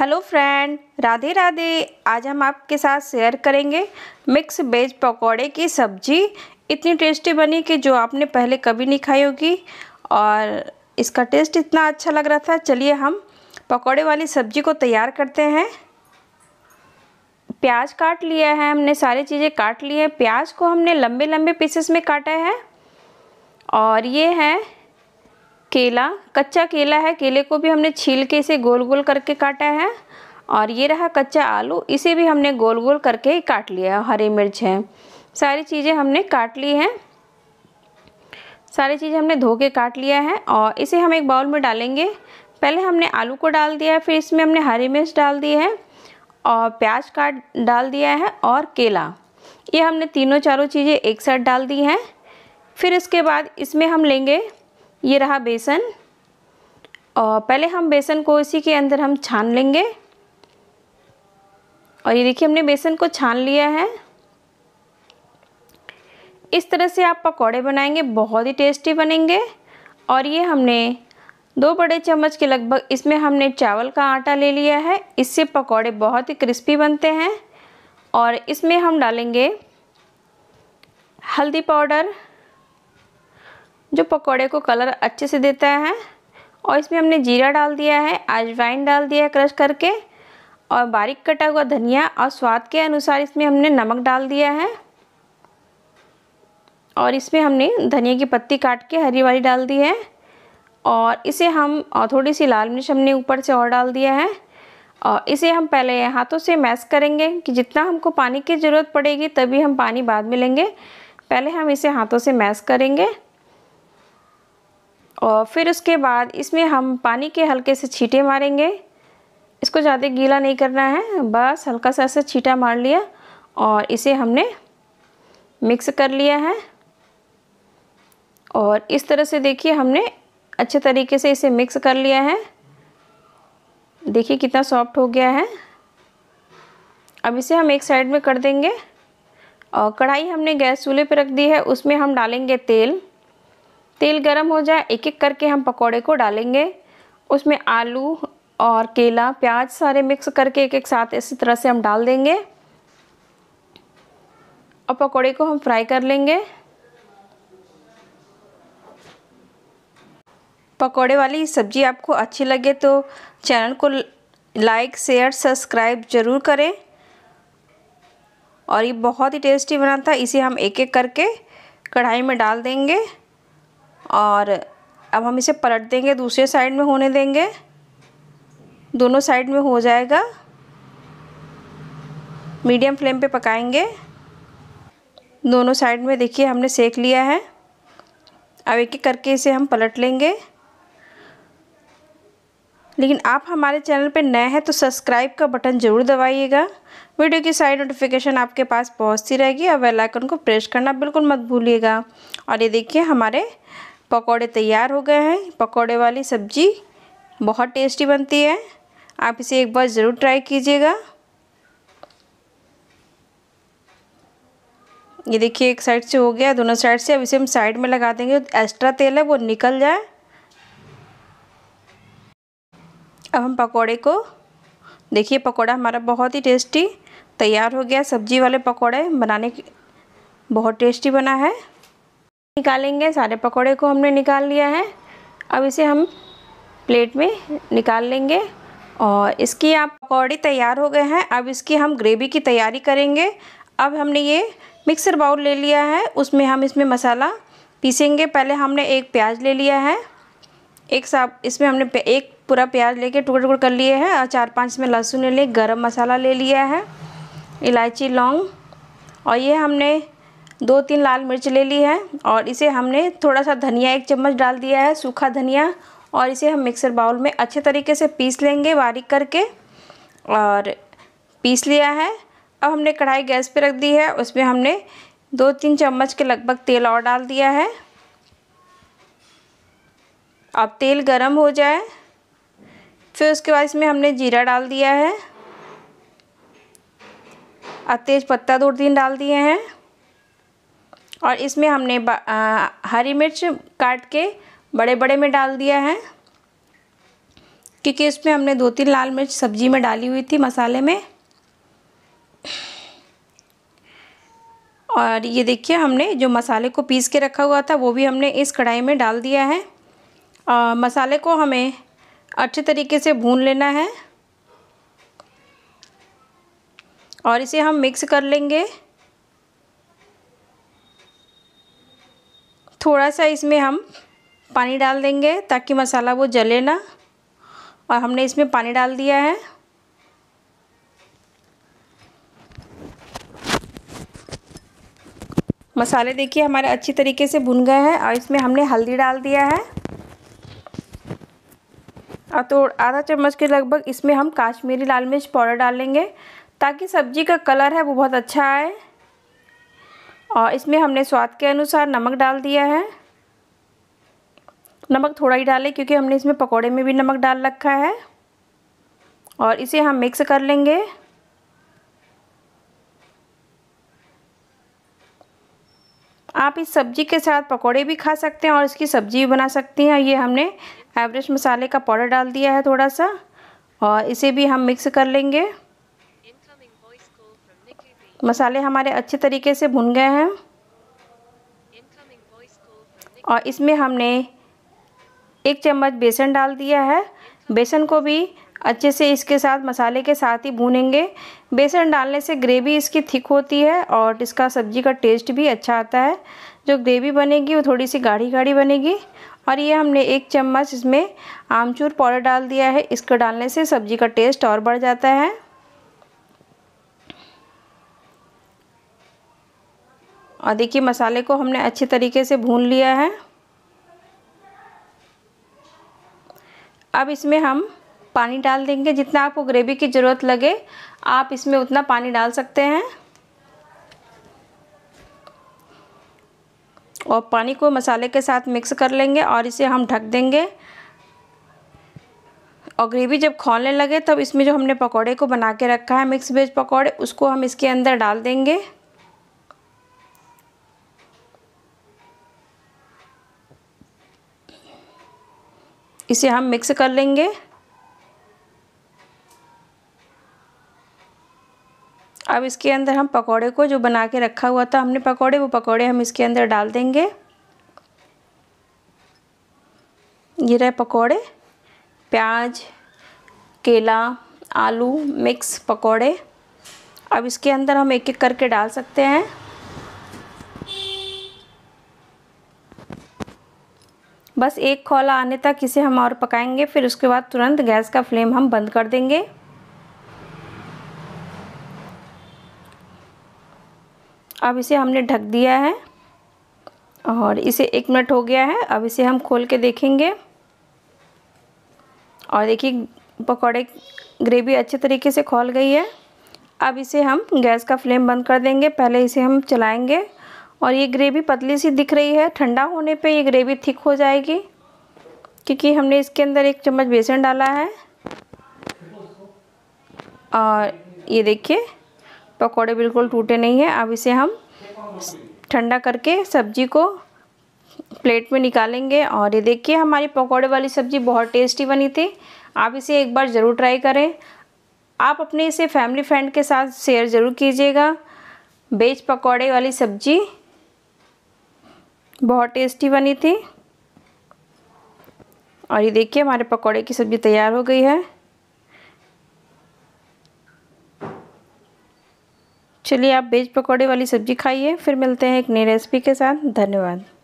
hello friend Radhe Radhe आज हम आपके साथ शेयर करेंगे मिक्स वेज पकौड़े की सब्ज़ी इतनी टेस्टी बनी कि जो आपने पहले कभी नहीं खाई होगी और इसका टेस्ट इतना अच्छा लग रहा था चलिए हम पकौड़े वाली सब्ज़ी को तैयार करते हैं प्याज काट लिया है हमने सारी चीज़ें काट ली है प्याज को हमने लंबे लंबे पीसेस में काटा है और ये है केला कच्चा केला है केले को भी हमने छील के इसे गोल गोल करके काटा है और ये रहा कच्चा आलू इसे भी हमने गोल गोल करके काट लिया है हरी मिर्च है सारी चीज़ें हमने काट ली हैं सारी चीज़ें हमने धो के काट लिया है और इसे हम एक बाउल में डालेंगे पहले हमने आलू को डाल दिया है फिर इसमें हमने हरी मिर्च डाल दी है और प्याज काट डाल दिया है और केला ये हमने तीनों चारों चीज़ें एक साथ डाल दी हैं फिर इसके बाद इसमें हम लेंगे ये रहा बेसन और पहले हम बेसन को इसी के अंदर हम छान लेंगे और ये देखिए हमने बेसन को छान लिया है इस तरह से आप पकौड़े बनाएंगे बहुत ही टेस्टी बनेंगे और ये हमने दो बड़े चम्मच के लगभग इसमें हमने चावल का आटा ले लिया है इससे पकौड़े बहुत ही क्रिस्पी बनते हैं और इसमें हम डालेंगे हल्दी पाउडर जो पकौड़े को कलर अच्छे से देता है और इसमें हमने जीरा डाल दिया है अजवाइन डाल दिया है क्रश करके और बारीक कटा हुआ धनिया और स्वाद के अनुसार इसमें हमने नमक डाल दिया है और इसमें हमने धनिया की पत्ती काट के हरी वाली डाल दी है और इसे हम और थोड़ी सी लाल मिर्च हमने ऊपर से और डाल दिया है और इसे हम पहले हाथों से मैश करेंगे कि जितना हमको पानी की ज़रूरत पड़ेगी तभी हम पानी बाद में लेंगे पहले हम इसे हाथों से मैश करेंगे और फिर उसके बाद इसमें हम पानी के हल्के से छीटे मारेंगे इसको ज़्यादा गीला नहीं करना है बस हल्का सा ऐसे छीटा मार लिया और इसे हमने मिक्स कर लिया है और इस तरह से देखिए हमने अच्छे तरीके से इसे मिक्स कर लिया है देखिए कितना सॉफ्ट हो गया है अब इसे हम एक साइड में कर देंगे और कढ़ाई हमने गैस चूल्हे पर रख दी है उसमें हम डालेंगे तेल तेल गरम हो जाए एक एक करके हम पकौड़े को डालेंगे उसमें आलू और केला प्याज सारे मिक्स करके एक एक साथ इसी तरह से हम डाल देंगे और पकौड़े को हम फ्राई कर लेंगे पकौड़े वाली सब्जी आपको अच्छी लगे तो चैनल को लाइक शेयर सब्सक्राइब ज़रूर करें और ये बहुत ही टेस्टी बना था इसे हम एक एक करके कढ़ाई में डाल देंगे और अब हम इसे पलट देंगे दूसरे साइड में होने देंगे दोनों साइड में हो जाएगा मीडियम फ्लेम पे पकाएंगे दोनों साइड में देखिए हमने सेक लिया है अब एक एक करके इसे हम पलट लेंगे लेकिन आप हमारे चैनल पर नए हैं तो सब्सक्राइब का बटन ज़रूर दबाइएगा वीडियो की सारी नोटिफिकेशन आपके पास पहुंचती रहेगी और बेल आइकन को प्रेस करना बिल्कुल मत भूलिएगा और ये देखिए हमारे पकौड़े तैयार हो गए हैं पकौड़े वाली सब्जी बहुत टेस्टी बनती है आप इसे एक बार ज़रूर ट्राई कीजिएगा ये देखिए एक साइड से हो गया दोनों साइड से अब इसे हम साइड में लगा देंगे एक्स्ट्रा तेल है वो निकल जाए अब हम पकौड़े को देखिए पकौड़ा हमारा बहुत ही टेस्टी तैयार हो गया सब्जी वाले पकौड़े बनाने की बहुत टेस्टी बना है निकालेंगे सारे पकोड़े को हमने निकाल लिया है अब इसे हम प्लेट में निकाल लेंगे और इसकी आप पकौड़े तैयार हो गए हैं अब इसकी हम ग्रेवी की तैयारी करेंगे अब हमने ये मिक्सर बाउल ले लिया है उसमें हम इसमें मसाला पीसेंगे पहले हमने एक प्याज ले लिया है एक साफ इसमें हमने एक पूरा प्याज लेके टुकड़े टुकड़े कर लिए हैं और चार पांच में लहसुन ले लिए गरम मसाला ले लिया है इलायची लौंग और ये हमने दो तीन लाल मिर्च ले ली है और इसे हमने थोड़ा सा धनिया एक चम्मच डाल दिया है सूखा धनिया और इसे हम मिक्सर बाउल में अच्छे तरीके से पीस लेंगे बारीक करके और पीस लिया है अब हमने कढ़ाई गैस पे रख दी है उसमें हमने दो तीन चम्मच के लगभग तेल और डाल दिया है अब तेल गरम हो जाए फिर उसके बाद इसमें हमने जीरा डाल दिया है अब तेज़ पत्ता दो तीन डाल दिए हैं और इसमें हमने आ, हरी मिर्च काट के बड़े बड़े में डाल दिया है क्योंकि इसमें हमने दो तीन लाल मिर्च सब्जी में डाली हुई थी मसाले में और ये देखिए हमने जो मसाले को पीस के रखा हुआ था वो भी हमने इस कढ़ाई में डाल दिया है और मसाले को हमें अच्छे तरीके से भून लेना है और इसे हम मिक्स कर लेंगे थोड़ा सा इसमें हम पानी डाल देंगे ताकि मसाला वो जले ना और हमने इसमें पानी डाल दिया है मसाले देखिए हमारे अच्छी तरीके से भुन गए हैं और इसमें हमने हल्दी डाल दिया है और तो आधा चम्मच के लगभग इसमें हम काश्मीरी लाल मिर्च पाउडर डालेंगे ताकि सब्जी का कलर है वो बहुत अच्छा आए और इसमें हमने स्वाद के अनुसार नमक डाल दिया है नमक थोड़ा ही डालें क्योंकि हमने इसमें पकोड़े में भी नमक डाल रखा है और इसे हम मिक्स कर लेंगे आप इस सब्ज़ी के साथ पकोड़े भी खा सकते हैं और इसकी सब्ज़ी भी बना सकती हैं ये हमने एवरेस्ट मसाले का पाउडर डाल दिया है थोड़ा सा और इसे भी हम मिक्स कर लेंगे मसाले हमारे अच्छे तरीके से भुन गए हैं और इसमें हमने एक चम्मच बेसन डाल दिया है बेसन को भी अच्छे से इसके साथ मसाले के साथ ही भूनेंगे बेसन डालने से ग्रेवी इसकी थिक होती है और इसका सब्ज़ी का टेस्ट भी अच्छा आता है जो ग्रेवी बनेगी वो थोड़ी सी गाढ़ी गाढ़ी बनेगी और ये हमने एक चम्मच इसमें आमचूर पाउडर डाल दिया है इसको डालने से सब्ज़ी का टेस्ट और बढ़ जाता है और देखिए मसाले को हमने अच्छे तरीके से भून लिया है अब इसमें हम पानी डाल देंगे जितना आपको ग्रेवी की ज़रूरत लगे आप इसमें उतना पानी डाल सकते हैं और पानी को मसाले के साथ मिक्स कर लेंगे और इसे हम ढक देंगे और ग्रेवी जब खोलने लगे तब इसमें जो हमने पकौड़े को बना के रखा है मिक्स वेज पकौड़े उसको हम इसके अंदर डाल देंगे इसे हम मिक्स कर लेंगे अब इसके अंदर हम पकौड़े को जो बना के रखा हुआ था हमने पकौड़े वो पकौड़े हम इसके अंदर डाल देंगे ये रहे पकौड़े प्याज केला आलू मिक्स पकौड़े अब इसके अंदर हम एक एक करके डाल सकते हैं बस एक खोला आने तक इसे हम और पकाएंगे फिर उसके बाद तुरंत गैस का फ्लेम हम बंद कर देंगे अब इसे हमने ढक दिया है और इसे एक मिनट हो गया है अब इसे हम खोल के देखेंगे और देखिए पकौड़े ग्रेवी अच्छे तरीके से खोल गई है अब इसे हम गैस का फ्लेम बंद कर देंगे पहले इसे हम चलाएंगे और ये ग्रेवी पतली सी दिख रही है ठंडा होने पे ये ग्रेवी थिक हो जाएगी क्योंकि हमने इसके अंदर एक चम्मच बेसन डाला है और ये देखिए पकौड़े बिल्कुल टूटे नहीं हैं अब इसे हम ठंडा करके सब्जी को प्लेट में निकालेंगे और ये देखिए हमारी पकौड़े वाली सब्ज़ी बहुत टेस्टी बनी थी आप इसे एक बार ज़रूर ट्राई करें आप अपने इसे फैमिली फ्रेंड के साथ शेयर ज़रूर कीजिएगा बेज पकौड़े वाली सब्ज़ी बहुत टेस्टी बनी थी और ये देखिए हमारे पकौड़े की सब्ज़ी तैयार हो गई है चलिए आप वेज पकौड़े वाली सब्ज़ी खाइए फिर मिलते हैं एक नई रेसिपी के साथ धन्यवाद